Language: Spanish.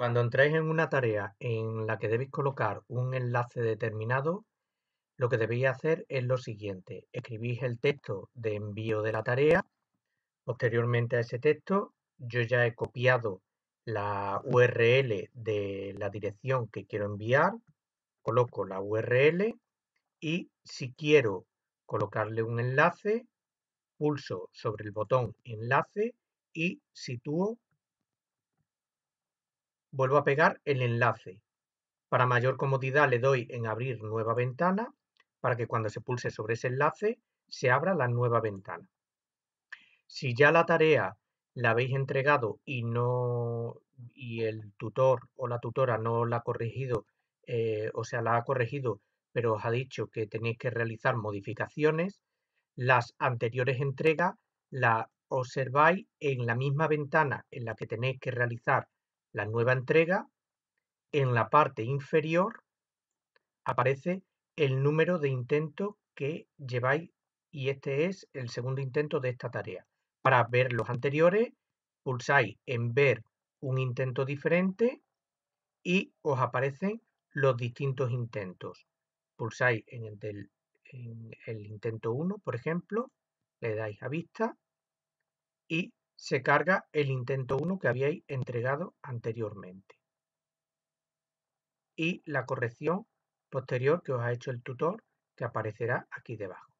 Cuando entráis en una tarea en la que debéis colocar un enlace determinado, lo que debéis hacer es lo siguiente. Escribís el texto de envío de la tarea. Posteriormente a ese texto, yo ya he copiado la URL de la dirección que quiero enviar. Coloco la URL y si quiero colocarle un enlace, pulso sobre el botón enlace y sitúo Vuelvo a pegar el enlace. Para mayor comodidad le doy en abrir nueva ventana para que cuando se pulse sobre ese enlace se abra la nueva ventana. Si ya la tarea la habéis entregado y no y el tutor o la tutora no la ha corregido, eh, o sea, la ha corregido, pero os ha dicho que tenéis que realizar modificaciones, las anteriores entregas la observáis en la misma ventana en la que tenéis que realizar la nueva entrega, en la parte inferior aparece el número de intentos que lleváis y este es el segundo intento de esta tarea. Para ver los anteriores, pulsáis en ver un intento diferente y os aparecen los distintos intentos. Pulsáis en el, intento 1, por ejemplo, le dais a vista y se carga el intento 1 que habíais entregado anteriormente y la corrección posterior que os ha hecho el tutor que aparecerá aquí debajo.